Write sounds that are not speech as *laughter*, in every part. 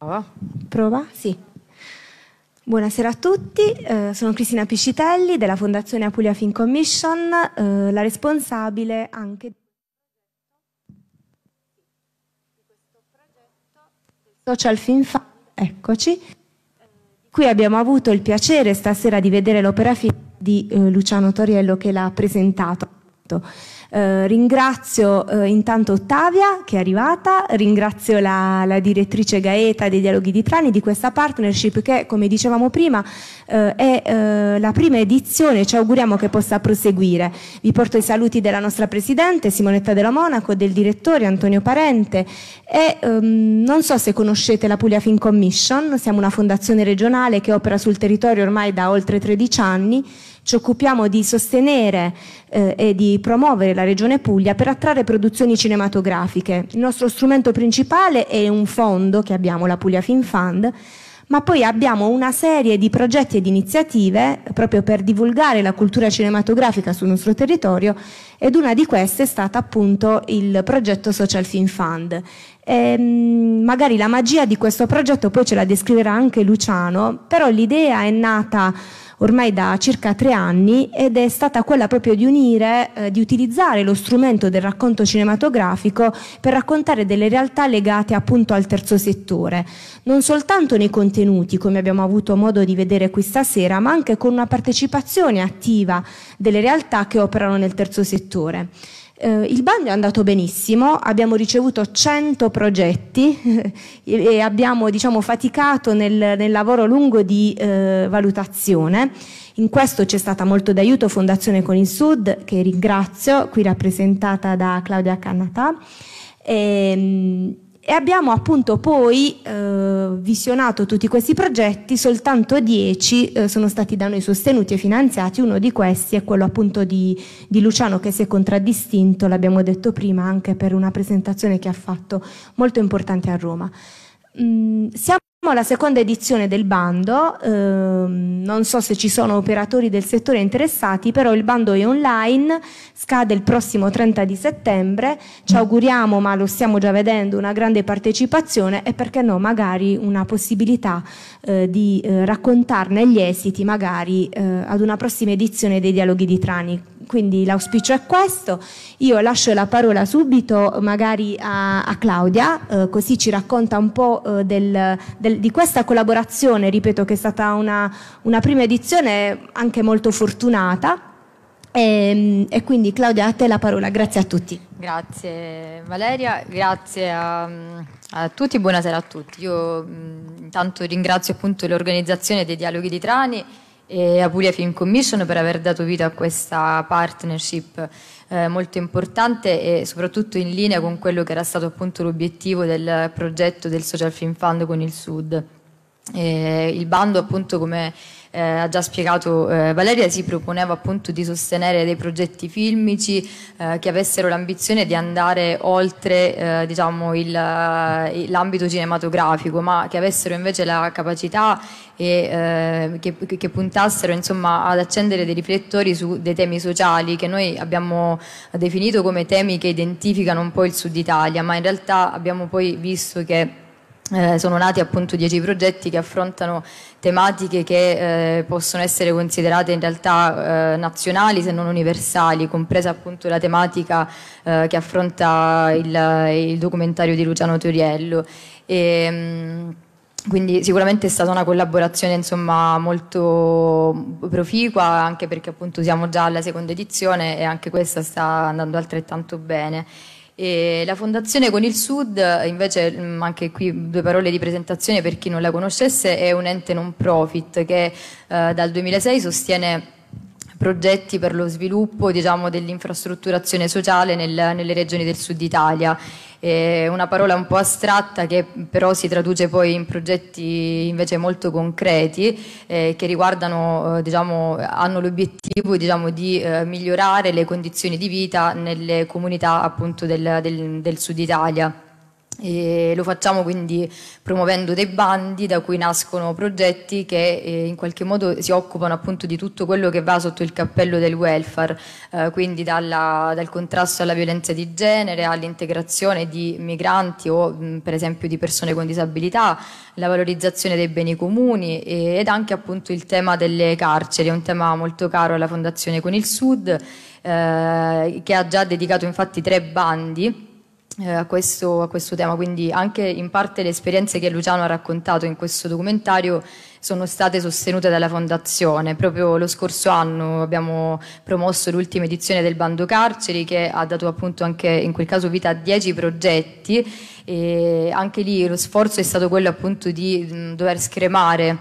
Prova. Oh. Prova? Sì. Buonasera a tutti, eh, sono Cristina Piscitelli della Fondazione Apulia Fin Commission, eh, la responsabile anche di questo progetto Social Fin Fund. Eccoci. Qui eh, abbiamo avuto il piacere stasera di vedere l'opera di eh, Luciano Toriello che l'ha presentato fatto. Eh, ringrazio eh, intanto Ottavia che è arrivata, ringrazio la, la, direttrice Gaeta dei Dialoghi di Trani di questa partnership che come dicevamo prima eh, è eh, la prima edizione, ci auguriamo che possa proseguire. Vi porto i saluti della nostra Presidente Simonetta della Monaco, del direttore Antonio Parente e ehm, non so se conoscete la Puglia Fin Commission, siamo una fondazione regionale che opera sul territorio ormai da oltre 13 anni ci occupiamo di sostenere eh, e di promuovere la Regione Puglia per attrarre produzioni cinematografiche. Il nostro strumento principale è un fondo che abbiamo, la Puglia Film Fund, ma poi abbiamo una serie di progetti ed iniziative proprio per divulgare la cultura cinematografica sul nostro territorio ed una di queste è stata appunto il progetto Social Film Fund Ehm, magari la magia di questo progetto poi ce la descriverà anche Luciano, però l'idea è nata ormai da circa tre anni ed è stata quella proprio di unire, eh, di utilizzare lo strumento del racconto cinematografico per raccontare delle realtà legate appunto al terzo settore, non soltanto nei contenuti come abbiamo avuto modo di vedere qui stasera, ma anche con una partecipazione attiva delle realtà che operano nel terzo settore. Eh, il bando è andato benissimo, abbiamo ricevuto 100 progetti *laughs* e abbiamo diciamo, faticato nel, nel, lavoro lungo di eh, valutazione. In questo c'è stata molto d'aiuto Fondazione Con il Sud, che ringrazio, qui rappresentata da Claudia Cannatà. E, ehm, e abbiamo appunto poi eh, visionato tutti questi progetti, soltanto dieci eh, sono stati da noi sostenuti e finanziati, uno di questi è quello appunto di, di, Luciano che si è contraddistinto, l'abbiamo detto prima, anche per una presentazione che ha fatto molto importante a Roma. Mm, siamo la seconda edizione del bando, ehm, non so se ci sono operatori del settore interessati, però il bando è online, scade il prossimo 30 di settembre, ci auguriamo, ma lo stiamo già vedendo, una grande partecipazione e perché no, magari una possibilità eh, di eh, raccontarne gli esiti magari eh, ad una prossima edizione dei dialoghi di Trani quindi l'auspicio è questo. Io lascio la parola subito magari a, a Claudia, eh, così ci racconta un po' eh, del, del, di questa collaborazione, ripeto che è stata una, una prima edizione anche molto fortunata. E, ehm, e, quindi Claudia a te la parola, grazie a tutti. Grazie Valeria, grazie a, a tutti, buonasera a tutti. Io mm, intanto ringrazio appunto l'organizzazione dei dialoghi di Trani e a Puglia Film Commission per aver dato vita a questa partnership eh, molto importante e soprattutto in linea con quello che era stato appunto l'obiettivo del progetto del Social Film Fund con il Sud. E il bando appunto come eh, ha già spiegato eh, Valeria, si proponeva appunto di sostenere dei progetti filmici eh, che avessero l'ambizione di andare oltre eh, diciamo eh, l'ambito cinematografico, ma che avessero invece la capacità e eh, che, che, puntassero insomma, ad accendere dei riflettori su dei temi sociali che noi abbiamo definito come temi che identificano un po' il Sud Italia, ma in realtà abbiamo poi visto che eh, sono nati appunto dieci progetti che affrontano tematiche che eh, possono essere considerate in realtà eh, nazionali se non universali, compresa appunto la tematica eh, che affronta il, il, documentario di Luciano Toriello. E, ehm, mh, quindi sicuramente è stata una collaborazione insomma, molto proficua anche perché appunto siamo già alla seconda edizione e anche questa sta andando altrettanto bene e la Fondazione con il Sud, invece, mm, anche qui due parole di presentazione per chi non la conoscesse, è un ente non profit che eh, dal 2006 sostiene progetti per lo sviluppo diciamo, dell'infrastrutturazione sociale nel, nelle regioni del sud Italia è una parola un po' astratta che però si traduce poi in progetti invece molto concreti eh, che riguardano, eh, diciamo, hanno l'obiettivo diciamo, di eh, migliorare le condizioni di vita nelle comunità appunto del, del, del Sud Italia. E lo facciamo quindi promuovendo dei bandi da cui nascono progetti che eh, in qualche modo si occupano appunto di tutto quello che va sotto il cappello del welfare, eh, quindi dalla, dal contrasto alla violenza di genere all'integrazione di migranti o mm, per esempio di persone con disabilità, la valorizzazione dei beni comuni e, ed anche appunto il tema delle carceri, è un tema molto caro alla Fondazione con il Sud eh, che ha già dedicato infatti tre bandi eh, a questo, a questo, tema, quindi anche in parte le esperienze che Luciano ha raccontato in questo documentario sono state sostenute dalla Fondazione. Proprio lo scorso anno abbiamo promosso l'ultima edizione del bando carceri che ha dato appunto anche in quel caso vita a dieci progetti e anche lì lo sforzo è stato quello appunto di mh, mm, dover scremare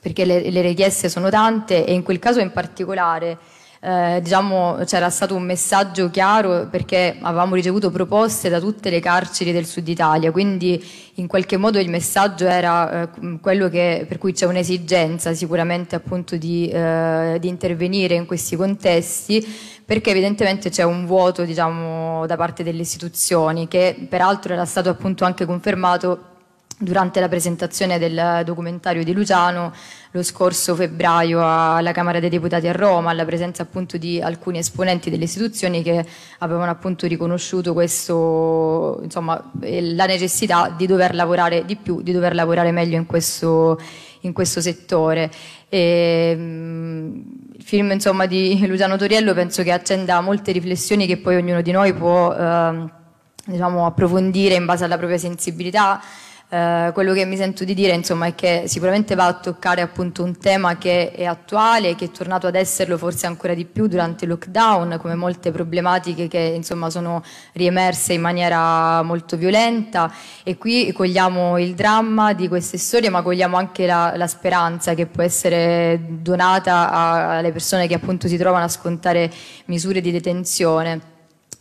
perché le, le richieste sono tante e in quel caso in particolare eh, diciamo, c'era stato un messaggio chiaro perché avevamo ricevuto proposte da tutte le carceri del sud Italia, quindi in qualche modo il messaggio era eh, quello che, per cui c'è un'esigenza sicuramente appunto di, eh, di intervenire in questi contesti perché evidentemente c'è un vuoto diciamo, da parte delle istituzioni che peraltro era stato appunto anche confermato durante la presentazione del documentario di Luciano lo scorso febbraio alla Camera dei Deputati a Roma, alla presenza appunto di alcuni esponenti delle istituzioni che avevano appunto riconosciuto questo, insomma, eh, la necessità di dover lavorare di più, di dover lavorare meglio in questo, in questo settore. E, mm, il film insomma, di Luciano Toriello penso che accenda molte riflessioni che poi ognuno di noi può eh, diciamo, approfondire in base alla propria sensibilità eh, quello che mi sento di dire insomma, è che sicuramente va a toccare appunto, un tema che è attuale, che è tornato ad esserlo forse ancora di più durante il lockdown, come molte problematiche che insomma, sono riemerse in maniera molto violenta e qui cogliamo il dramma di queste storie ma cogliamo anche la, la speranza che può essere donata a, alle persone che appunto si trovano a scontare misure di detenzione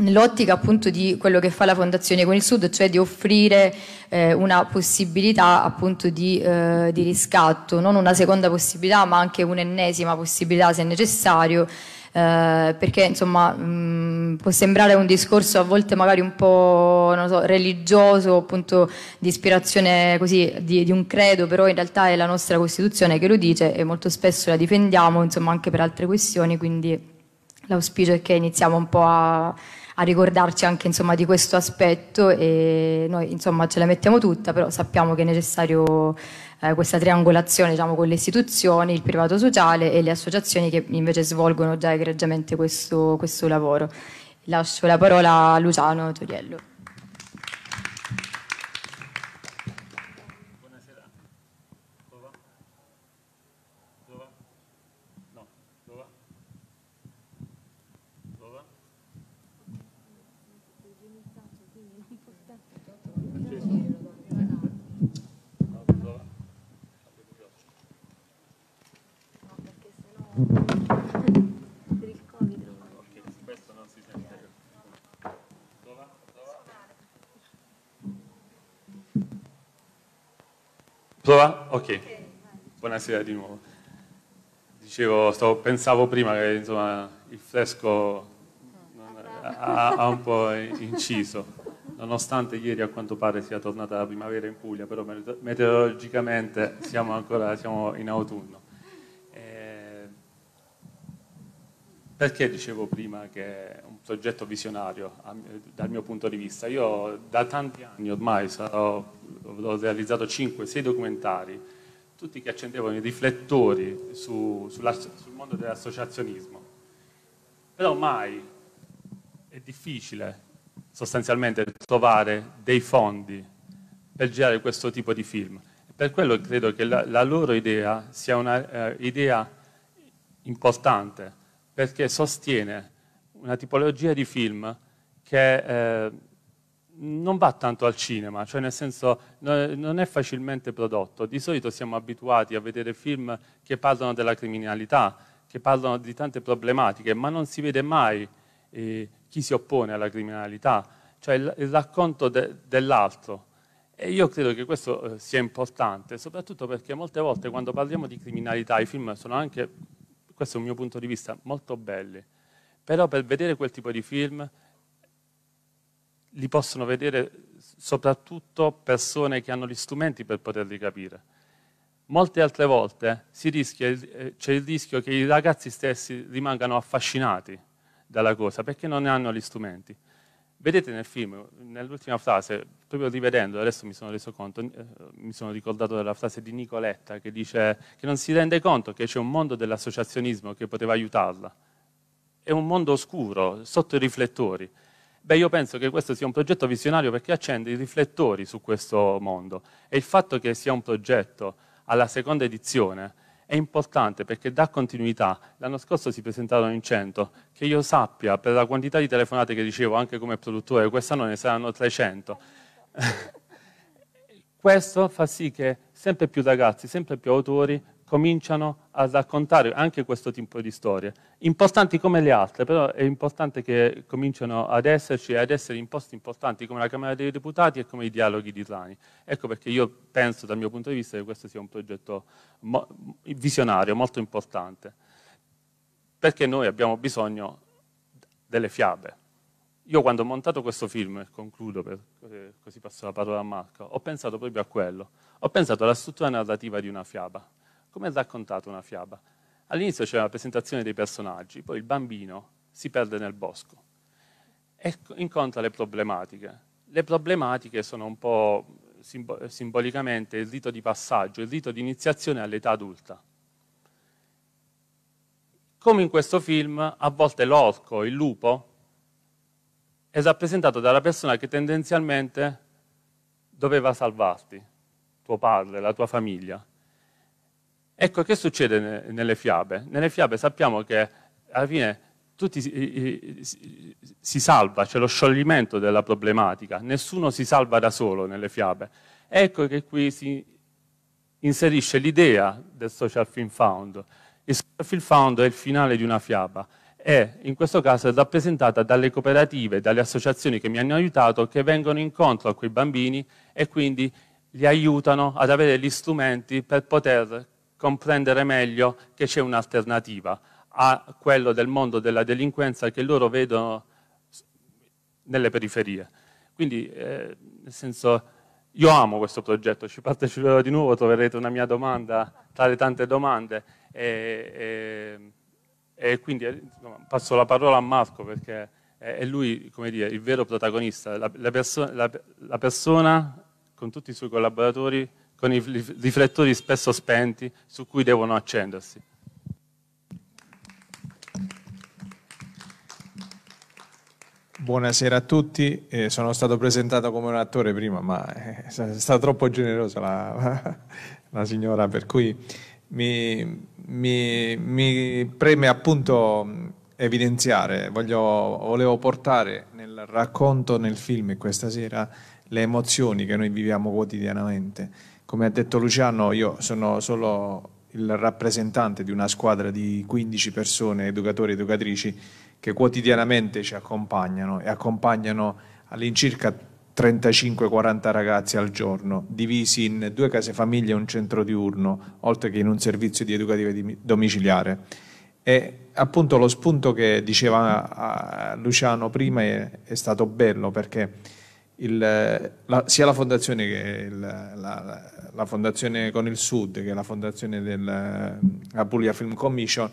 nell'ottica appunto di quello che fa la Fondazione con il Sud, cioè di offrire eh, una possibilità appunto di, eh, di, riscatto, non una seconda possibilità ma anche un'ennesima possibilità se necessario, eh, perché insomma mh, mm, può sembrare un discorso a volte magari un po' so, religioso, appunto di ispirazione così di, di un credo, però in realtà è la nostra Costituzione che lo dice e molto spesso la difendiamo insomma anche per altre questioni, quindi l'auspicio è che iniziamo un po' a a ricordarci anche insomma, di questo aspetto e noi insomma, ce la mettiamo tutta, però sappiamo che è necessario eh, questa triangolazione diciamo, con le istituzioni, il privato sociale e le associazioni che invece svolgono già egregiamente questo, questo lavoro. Lascio la parola a Luciano Toriello. Prova? Ok. Buonasera di nuovo. Dicevo, stavo, pensavo prima che insomma, il fresco ha, ha, un po' inciso, nonostante ieri a quanto pare sia tornata la primavera in Puglia, però meteorologicamente siamo ancora siamo in autunno. Eh, perché dicevo prima che è un progetto visionario dal mio punto di vista? Io da tanti anni ormai sarò ho realizzato 5-6 documentari, tutti che accendevano i riflettori su, sul mondo dell'associazionismo. Però mai è difficile sostanzialmente trovare dei fondi per girare questo tipo di film. Per quello credo che la, la loro idea sia un'idea eh, importante, perché sostiene una tipologia di film che... Eh, non va tanto al cinema, cioè nel senso non è facilmente prodotto. Di solito siamo abituati a vedere film che parlano della criminalità, che parlano di tante problematiche, ma non si vede mai eh, chi si oppone alla criminalità, cioè il, il racconto de, dell'altro. E io credo che questo eh, sia importante, soprattutto perché molte volte quando parliamo di criminalità i film sono anche, questo è un mio punto di vista, molto belli. Però per vedere quel tipo di film li possono vedere soprattutto persone che hanno gli strumenti per poterli capire. Molte altre volte rischia, eh, c'è il rischio che i ragazzi stessi rimangano affascinati dalla cosa perché non ne hanno gli strumenti. Vedete nel film, nell'ultima frase, proprio rivedendo, adesso mi sono reso conto, eh, mi sono ricordato della frase di Nicoletta che dice che non si rende conto che c'è un mondo dell'associazionismo che poteva aiutarla. È un mondo oscuro, sotto i riflettori. Beh, io penso che questo sia un progetto visionario perché accende i riflettori su questo mondo e il fatto che sia un progetto alla seconda edizione è importante perché dà continuità. L'anno scorso si presentarono in 100, che io sappia, per la quantità di telefonate che ricevo anche come produttore, quest'anno ne saranno 300. *laughs* Questo fa sì che sempre più ragazzi, sempre più autori cominciano a raccontare anche questo tipo di storie, importanti come le altre, però è importante che cominciano ad esserci e ad essere in posti importanti come la Camera dei Deputati e come i dialoghi di Trani. Ecco perché io penso dal mio punto di vista che questo sia un progetto visionario, molto importante, perché noi abbiamo bisogno delle fiabe. Io quando ho montato questo film, concludo per, eh, così passo la parola a Marco, ho pensato proprio a quello, ho pensato alla struttura narrativa di una fiaba come raccontata una fiaba. All'inizio c'è la presentazione dei personaggi, poi il bambino si perde nel bosco e incontra le problematiche. Le problematiche sono un po' simbolicamente il rito di passaggio, il rito di iniziazione all'età adulta. Come in questo film, a volte l'orco, il lupo, è rappresentato dalla persona che tendenzialmente doveva salvarti, tuo padre, la tua famiglia. Ecco che succede nelle fiabe? Nelle fiabe sappiamo che alla fine tutti si salva, c'è lo scioglimento della problematica, nessuno si salva da solo nelle fiabe. Ecco che qui si inserisce l'idea del social film found. Il social film found è il finale di una fiaba e in questo caso è rappresentata dalle cooperative, dalle associazioni che mi hanno aiutato, che vengono incontro a quei bambini e quindi li aiutano ad avere gli strumenti per poter comprendere meglio che c'è un'alternativa a quello del mondo della delinquenza che loro vedono nelle periferie. Quindi, eh, nel senso, io amo questo progetto, ci parteciperò di nuovo, troverete una mia domanda tra le tante domande. E, e, e quindi eh, passo la parola a Marco perché è lui, come dire, il vero protagonista, la, la, perso la, la persona con tutti i suoi collaboratori con i riflettori spesso spenti su cui devono accendersi. Buonasera a tutti, eh, sono stato presentato come un attore prima, ma eh, è stata troppo generosa la, *laughs* la signora, per cui mi, mi, mi, preme appunto evidenziare, voglio, volevo portare nel racconto, nel film questa sera, le emozioni che noi viviamo quotidianamente come ha detto Luciano, io sono solo il rappresentante di una squadra di 15 persone, educatori e educatrici, che quotidianamente ci accompagnano e accompagnano all'incirca 35-40 ragazzi al giorno, divisi in due case famiglie e un centro diurno, oltre che in un servizio di educativa domiciliare. E appunto lo spunto che diceva ah, Luciano prima è, è stato bello perché il, la, sia la fondazione, che il, la, la, fondazione con il Sud che la fondazione della eh, Puglia Film Commission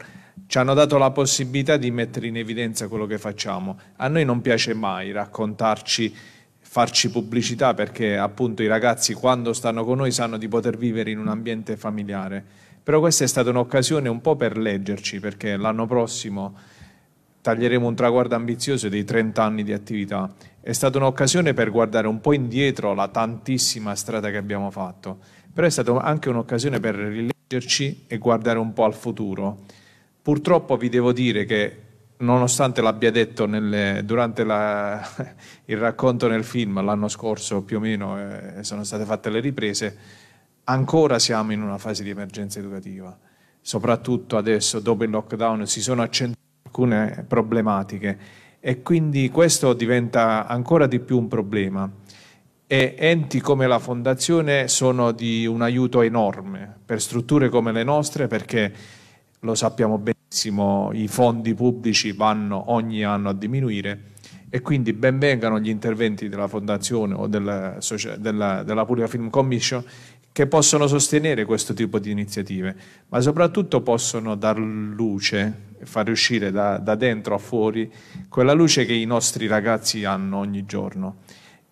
ci hanno dato la possibilità di mettere in evidenza quello che facciamo. A noi non piace mai raccontarci, farci pubblicità perché appunto i ragazzi quando stanno con noi sanno di poter vivere in un ambiente familiare. Però questa è stata un'occasione un po' per leggerci perché l'anno prossimo taglieremo un traguardo ambizioso dei 30 anni di attività è stata un'occasione per guardare un po' indietro la tantissima strada che abbiamo fatto, però è stata anche un'occasione per rileggerci e guardare un po' al futuro. Purtroppo vi devo dire che nonostante l'abbia detto nelle, durante la, *laughs* il racconto nel film l'anno scorso più o meno eh, sono state fatte le riprese, ancora siamo in una fase di emergenza educativa. Soprattutto adesso, dopo il lockdown, si sono accentuate alcune problematiche e quindi questo diventa ancora di più un problema. E enti come la Fondazione sono di un aiuto enorme per strutture come le nostre perché lo sappiamo benissimo, i fondi pubblici vanno ogni anno a diminuire e quindi benvengano gli interventi della Fondazione o della, della, della Puglia Film Commission che possono sostenere questo tipo di iniziative, ma soprattutto possono dar luce, far uscire da, da dentro a fuori quella luce che i nostri ragazzi hanno ogni giorno.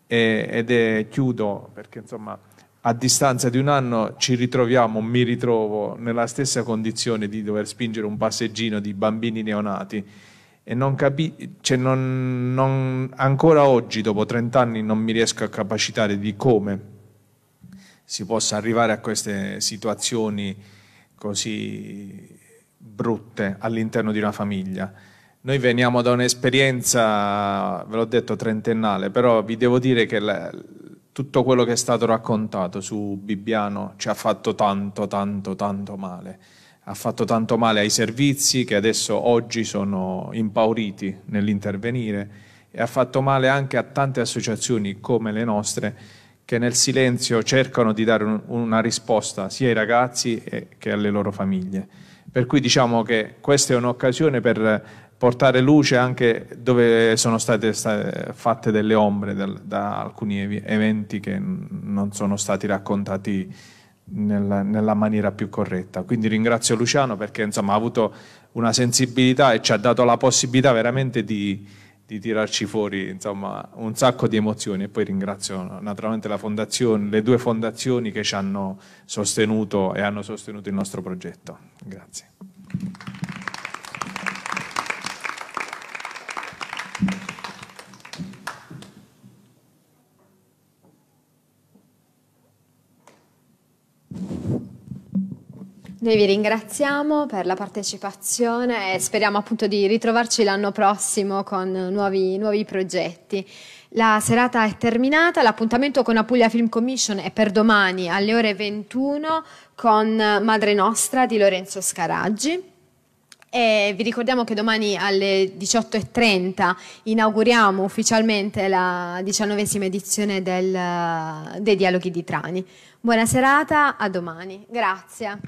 E, ed è chiudo perché insomma a distanza di un anno ci ritroviamo, mi ritrovo nella stessa condizione di dover spingere un passeggino di bambini neonati e non capi- cioè non, non, ancora oggi, dopo 30 anni, non mi riesco a capacitare di come si possa arrivare a queste situazioni così brutte all'interno di una famiglia. Noi veniamo da un'esperienza, ve l'ho detto, trentennale, però vi devo dire che la, tutto quello che è stato raccontato su Bibbiano ci ha fatto tanto, tanto, tanto male. Ha fatto tanto male ai servizi che adesso oggi sono impauriti nell'intervenire e ha fatto male anche a tante associazioni come le nostre che nel silenzio cercano di dare una risposta sia ai ragazzi che alle loro famiglie. Per cui diciamo che questa è un'occasione per portare luce anche dove sono state, fatte delle ombre da, alcuni eventi che non sono stati raccontati nella, maniera più corretta. Quindi ringrazio Luciano perché insomma, ha avuto una sensibilità e ci ha dato la possibilità veramente di, di tirarci fuori insomma, un sacco di emozioni e poi ringrazio naturalmente la fondazione, le due fondazioni che ci hanno sostenuto e hanno sostenuto il nostro progetto. Grazie. Noi vi ringraziamo per la partecipazione e speriamo appunto di ritrovarci l'anno prossimo con nuovi, nuovi progetti. La serata è terminata, l'appuntamento con Apulia Film Commission è per domani alle ore 21 con Madre Nostra di Lorenzo Scaraggi. E vi ricordiamo che domani alle 18.30 inauguriamo ufficialmente la diciannovesima edizione del, dei Dialoghi di Trani. Buona serata, a domani. Grazie.